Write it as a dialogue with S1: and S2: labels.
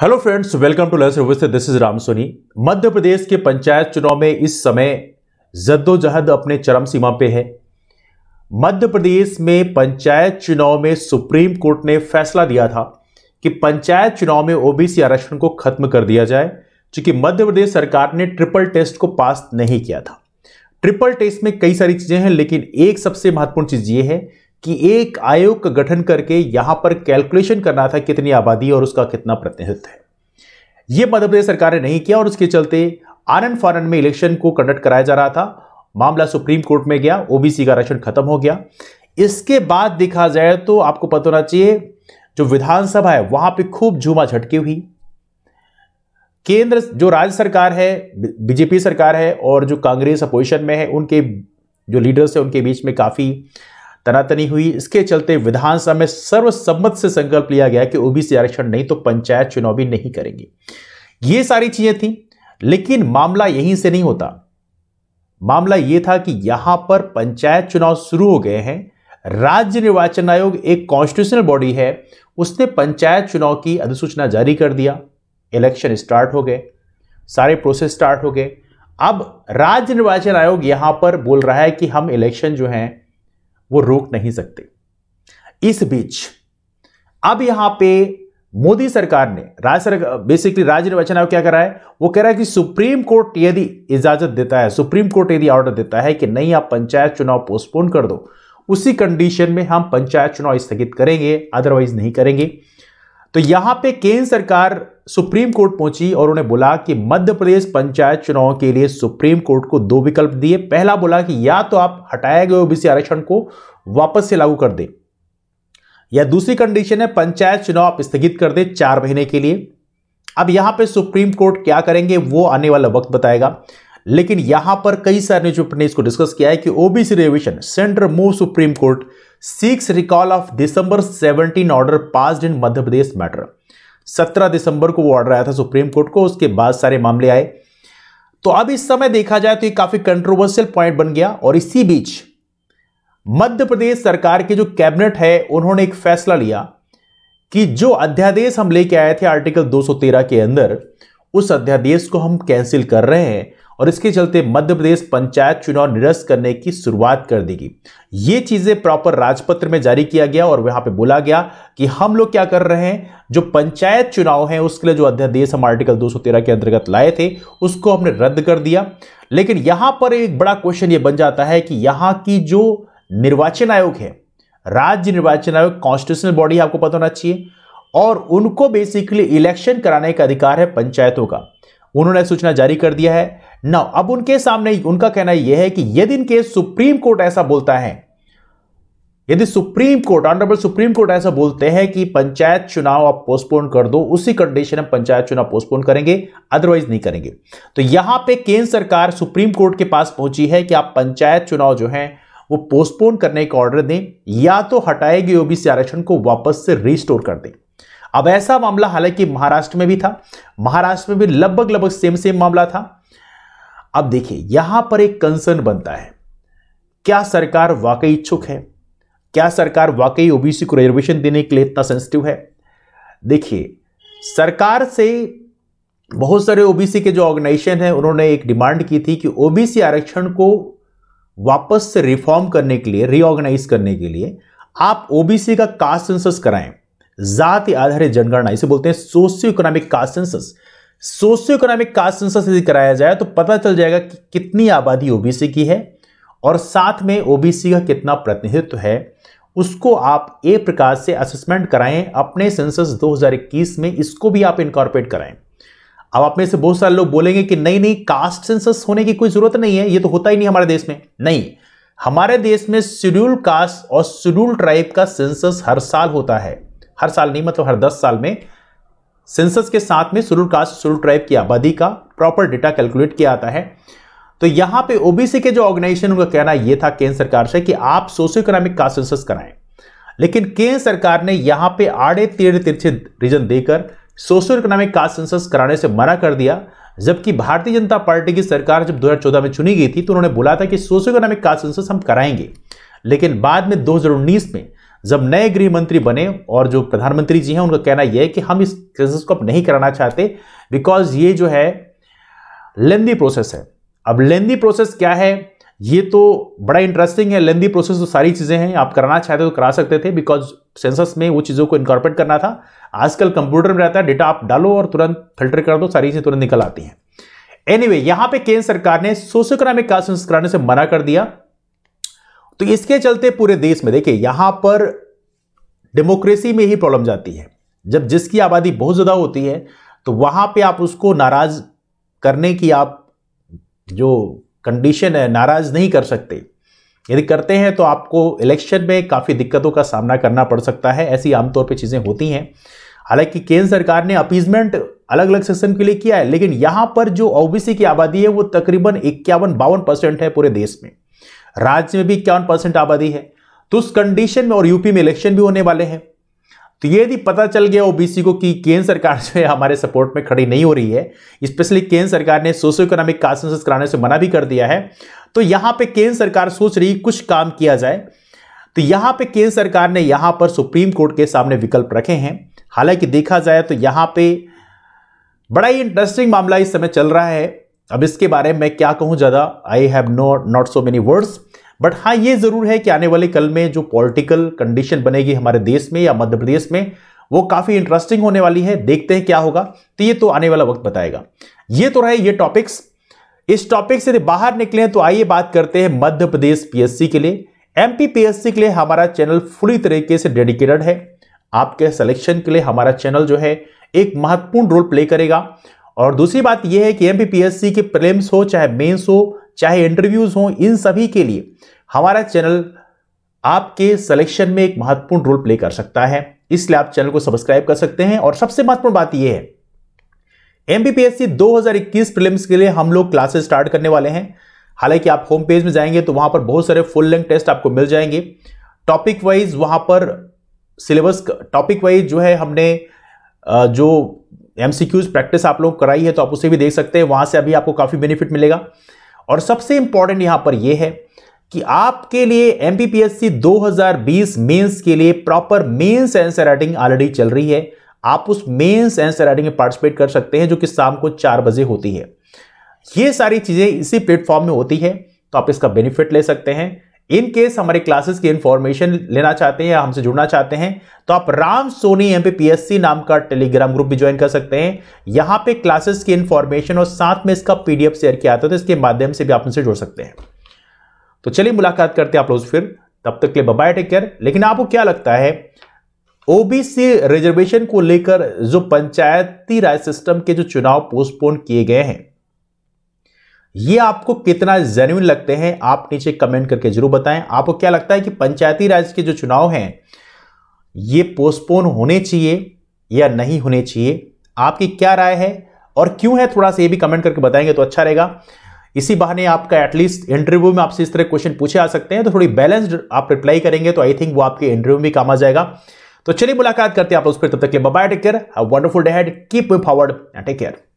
S1: hello friends welcome to learn this is Ram Soni Madhya Pradesh के पंचायत चुनाव में इस समय जद्दोजहद अपने चरम सीमा पे है मध्य प्रदेश में पंचायत चुनाव में सुप्रीम कोर्ट ने फैसला दिया था कि पंचायत चुनाव में ओबीसी आरक्षण को खत्म कर दिया जाए चूंकि मध्य प्रदेश सरकार ने ट्रिपल टेस्ट को पास नहीं किया था ट्रिपल टेस्ट में कई सारी चीज़ें हैं लेकिन एक सबसे महत्वपूर्ण चीज़ ये है कि एक आयोग का गठन करके यहां पर कैलकुलेशन करना था कितनी आबादी और उसका कितना प्रतिनिधित्व है यह मध्यप्रदेश सरकार ने नहीं किया और उसके चलते आनंद फानन में इलेक्शन को कंडक्ट कराया जा रहा था मामला सुप्रीम कोर्ट में गया ओबीसी का आरक्षण खत्म हो गया इसके बाद देखा जाए तो आपको पता होना चाहिए जो विधानसभा है वहां पे खूब झूमा झटकी हुई केंद्र जो राज्य सरकार है बीजेपी सरकार है और जो कांग्रेस अपोजिशन में है उनके जो लीडर्स है उनके बीच में काफ़ी तनातनी हुई इसके चलते विधानसभा में सर्वसम्मत से संकल्प लिया गया कि ओबीसी आरक्षण नहीं तो पंचायत चुनाव भी नहीं करेंगे ये सारी चीजें थी लेकिन मामला यहीं से नहीं होता मामला यह था कि यहां पर पंचायत चुनाव शुरू हो गए हैं राज्य निर्वाचन आयोग एक कॉन्स्टिट्यूशनल बॉडी है उसने पंचायत चुनाव की अधिसूचना जारी कर दिया इलेक्शन स्टार्ट हो गए सारे प्रोसेस स्टार्ट हो गए अब राज्य निर्वाचन आयोग यहां पर बोल रहा है कि हम इलेक्शन जो हैं वो रोक नहीं सकते इस बीच अब यहां पे मोदी सरकार ने राज्य सरकार बेसिकली राज्य निर्वाचन आयोग क्या करा है वो कह रहा है कि सुप्रीम कोर्ट यदि इजाजत देता है सुप्रीम कोर्ट यदि ऑर्डर देता है कि नहीं आप पंचायत चुनाव पोस्टपोन कर दो उसी कंडीशन में हम पंचायत चुनाव स्थगित करेंगे अदरवाइज नहीं करेंगे तो यहां पे केंद्र सरकार सुप्रीम कोर्ट पहुंची और उन्हें बोला कि मध्य प्रदेश पंचायत चुनाव के लिए सुप्रीम कोर्ट को दो विकल्प दिए पहला बोला कि या तो आप हटाए गए ओबीसी आरक्षण को वापस से लागू कर दें या दूसरी कंडीशन है पंचायत चुनाव आप स्थगित कर दें चार महीने के लिए अब यहां पे सुप्रीम कोर्ट क्या करेंगे वो आने वाला वक्त बताएगा लेकिन यहां पर कई सारे न्यूज़पेपर ने इसको डिस्कस किया है कि OBC revision centre move supreme court six recall of December seventeen order pass in Madhya Pradesh matter सत्रह दिसंबर को वो ऑर्डर आया था सुप्रीम कोर्ट को उसके बाद सारे मामले आए तो अब इस समय देखा जाए तो ये काफी कंट्रोवर्शियल पॉइंट बन गया और इसी बीच मध्य प्रदेश सरकार के जो कैबिनेट है उन्होंने एक फैसला लिया कि जो अध्यादेश हम लेके आए थे आर्टिकल 213 के अंदर उस अध्यादेश को हम कैंसिल कर रहे हैं और इसके चलते मध्य प्रदेश पंचायत चुनाव निरस्त करने की शुरुआत कर देगी ये चीजें प्रॉपर राजपत्र में जारी किया गया और वहां पे बोला गया कि हम लोग क्या कर रहे हैं जो पंचायत चुनाव है उसके लिए जो अध्यादेश हम आर्टिकल 213 के अंतर्गत लाए थे उसको हमने रद्द कर दिया लेकिन यहां पर एक बड़ा क्वेश्चन ये बन जाता है कि यहां की जो निर्वाचन आयोग है राज्य निर्वाचन आयोग कॉन्स्टिट्यूशनल बॉडी आपको पता होना चाहिए और उनको बेसिकली इलेक्शन कराने का अधिकार है पंचायतों का उन्होंने सूचना जारी कर दिया है ना अब उनके सामने उनका कहना यह है कि यदि इनके सुप्रीम कोर्ट ऐसा बोलता है यदि supreme court honourable supreme court ऐसा बोलते हैं कि पंचायत चुनाव आप पोस्टपोन कर दो उसी कंडीशन में पंचायत चुनाव पोस्टपोन करेंगे अदरवाइज नहीं करेंगे तो यहां पे केंद्र सरकार सुप्रीम कोर्ट के पास पहुंची है कि आप पंचायत चुनाव जो है वो पोस्टपोन करने का ऑर्डर दें या तो हटाएगी ओबीसी आरक्षण को वापस से रिस्टोर कर दें अब ऐसा मामला हालांकि महाराष्ट्र में भी था महाराष्ट्र में भी लगभग लगभग सेम सेम मामला था अब देखिए यहां पर एक कंसर्न बनता है क्या सरकार वाकई इच्छुक है क्या सरकार वाकई ओबीसी को रिजर्वेशन देने के लिए इतना सेंसिटिव है देखिए सरकार से बहुत सारे ओबीसी के जो ऑर्गेनाइजेशन हैं उन्होंने एक डिमांड की थी कि ओबीसी आरक्षण को वापस से रिफॉर्म करने के लिए रिओर्गेनाइज करने के लिए आप ओबीसी का कास्ट सेंसस कराएं जाति आधारित जनगणना इसे बोलते हैं socio economic caste census socio economic caste census यदि कराया जाए तो पता चल जाएगा कि कितनी आबादी ओबीसी की है और साथ में ओबीसी का कितना प्रतिनिधित्व है उसको आप एक प्रकार से असेसमेंट कराएं अपने सेंसस 2021 में इसको भी आप इनकॉर्पोरेट कराएं अब आप में से बहुत सारे लोग बोलेंगे कि नहीं नहीं कास्ट सेंसस होने की कोई ज़रूरत नहीं है ये तो होता ही नहीं हमारे देश में नहीं हमारे देश में शेड्यूल कास्ट और शेड्यूल ट्राइब का सेंसस हर साल होता है हर साल नहीं मतलब हर दस साल में सेंसस के साथ में शेड्यूल कास्ट शेड्यूल ट्राइब की आबादी का प्रॉपर डेटा कैलकुलेट किया आता है तो यहां पे ओबीसी के जो ऑर्गेनाइजेशन उनका कहना यह था केंद्र सरकार से कि आप सोशो इकोनॉमिक कॉन्सेंसस सेंसस कराएं लेकिन केंद्र सरकार ने यहां पे आड़े तेड़ तिरछे रीजन देकर सोशो इकोनॉमिक कास्ट सेंसस कराने से मना कर दिया जबकि भारतीय जनता पार्टी की सरकार जब 2014 में चुनी गई थी तो उन्होंने बोला था कि सोशो इकोनॉमिक कास्ट सेंसस हम कराएंगे लेकिन बाद में दो में जब नए गृह मंत्री बने और जो प्रधानमंत्री जी हैं उनका कहना यह है कि हम इस सेंसस को अब नहीं कराना चाहते बिकॉज ये जो है लेंदी प्रोसेस है अब लेंदी प्रोसेस क्या है ये तो बड़ा इंटरेस्टिंग है लेंदी प्रोसेस तो सारी चीज़ें हैं आप करना चाहते तो करा सकते थे बिकॉज सेंसस में वो चीज़ों को इनकॉर्पोरेट करना था आजकल कंप्यूटर में रहता है डेटा आप डालो और तुरंत फिल्टर कर दो सारी चीज़ें तुरंत निकल आती हैं एनीवे anyway, यहां पे केंद्र सरकार ने इकोनॉमिक कास्ट कराने से मना कर दिया तो इसके चलते पूरे देश में देखिए यहां पर डेमोक्रेसी में ही प्रॉब्लम जाती है जब जिसकी आबादी बहुत ज़्यादा होती है तो वहां पे आप उसको नाराज करने की आप जो कंडीशन है नाराज़ नहीं कर सकते यदि करते हैं तो आपको इलेक्शन में काफ़ी दिक्कतों का सामना करना पड़ सकता है ऐसी आमतौर पर चीज़ें होती हैं हालांकि केंद्र सरकार ने अपीजमेंट अलग अलग सेक्शन के लिए किया है लेकिन यहाँ पर जो ओबीसी की आबादी है वो तकरीबन इक्यावन बावन परसेंट है पूरे देश में राज्य में भी इक्यावन परसेंट आबादी है तो उस कंडीशन में और यूपी में इलेक्शन भी होने वाले हैं तो ये यदि पता चल गया ओबीसी को कि केंद्र सरकार जो है हमारे सपोर्ट में खड़ी नहीं हो रही है स्पेशली केंद्र सरकार ने सोशो इकोनॉमिक कास्ट कराने से मना भी कर दिया है तो यहाँ पे केंद्र सरकार सोच रही कुछ काम किया जाए तो यहाँ पे केंद्र सरकार ने यहाँ पर सुप्रीम कोर्ट के सामने विकल्प रखे हैं हालांकि देखा जाए तो यहाँ पर बड़ा ही इंटरेस्टिंग मामला इस समय चल रहा है अब इसके बारे में क्या कहूँ ज़्यादा I have no not so many words but हाँ ये ज़रूर है कि आने वाले कल में जो पॉलिटिकल कंडीशन बनेगी हमारे देश में या मध्य प्रदेश में वो काफ़ी इंटरेस्टिंग होने वाली है देखते हैं क्या होगा तो ये तो आने वाला वक्त बताएगा ये तो रहे ये टॉपिक्स इस टॉपिक से बाहर निकले तो आइए बात करते हैं मध्य प्रदेश पीएससी के लिए एमपी पीएससी के लिए हमारा चैनल फुली तरीके से डेडिकेटेड है आपके सिलेक्शन के लिए हमारा चैनल जो है एक महत्वपूर्ण रोल प्ले करेगा और दूसरी बात यह है कि एम के प्रेम्स हो चाहे मेंस हो चाहे इंटरव्यूज़ हों इन सभी के लिए हमारा चैनल आपके सिलेक्शन में एक महत्वपूर्ण रोल प्ले कर सकता है इसलिए आप चैनल को सब्सक्राइब कर सकते हैं और सबसे महत्वपूर्ण बात यह है एमबीपीएससी इक्कीस प्रिलिम्स के लिए हम लोग क्लासेस स्टार्ट करने वाले हैं हालांकि आप होम पेज में जाएंगे तो वहां पर बहुत सारे फुल लेंथ टेस्ट आपको मिल जाएंगे टॉपिक वाइज वहां पर सिलेबस टॉपिक वाइज जो है हमने जो एमसीक्यूज प्रैक्टिस आप लोग कराई है तो आप उसे भी देख सकते हैं वहां से अभी आपको काफी बेनिफिट मिलेगा और सबसे इंपॉर्टेंट यहां पर यह है कि आपके लिए एम 2020 मेन्स के लिए proper mains answer writing already चल रही है आप उस मेन्स एंसर राइटिंग में पार्टिसिपेट कर सकते हैं जो कि शाम को चार बजे होती है ये सारी चीज़ें इसी प्लेटफॉर्म में होती है तो आप इसका बेनिफिट ले सकते हैं इन केस हमारे क्लासेस की इंफॉर्मेशन लेना चाहते हैं या हमसे जुड़ना चाहते हैं तो आप राम सोनी एम नाम का टेलीग्राम ग्रुप भी ज्वाइन कर सकते हैं यहां पे क्लासेस की इन्फॉर्मेशन और साथ में इसका पीडीएफ शेयर किया जाता है तो इसके माध्यम से भी आप उनसे जुड़ सकते हैं तो चलिए मुलाकात करते हैं आप लोग फिर तब तक के लिए बबाई टेक केयर लेकिन आपको क्या लगता है ओबीसी रिजर्वेशन को लेकर जो पंचायती राज सिस्टम के जो चुनाव पोस्टपोन किए गए हैं ये आपको कितना जेन्यून लगते हैं आप नीचे कमेंट करके जरूर बताएं आपको क्या लगता है कि पंचायती राज के जो चुनाव हैं ये पोस्टपोन होने चाहिए या नहीं होने चाहिए आपकी क्या राय है और क्यों है थोड़ा सा ये भी कमेंट करके बताएंगे तो अच्छा रहेगा इसी बहाने आपका एटलीस्ट इंटरव्यू में आपसे इस तरह क्वेश्चन पूछे आ सकते हैं तो थोड़ी बैलेंस्ड आप रिप्लाई करेंगे तो आई थिंक वो आपके इंटरव्यू में भी काम आ जाएगा तो चलिए मुलाकात करते हैं आप उस पर तब तक के bye take care wonderful day had keep forward take care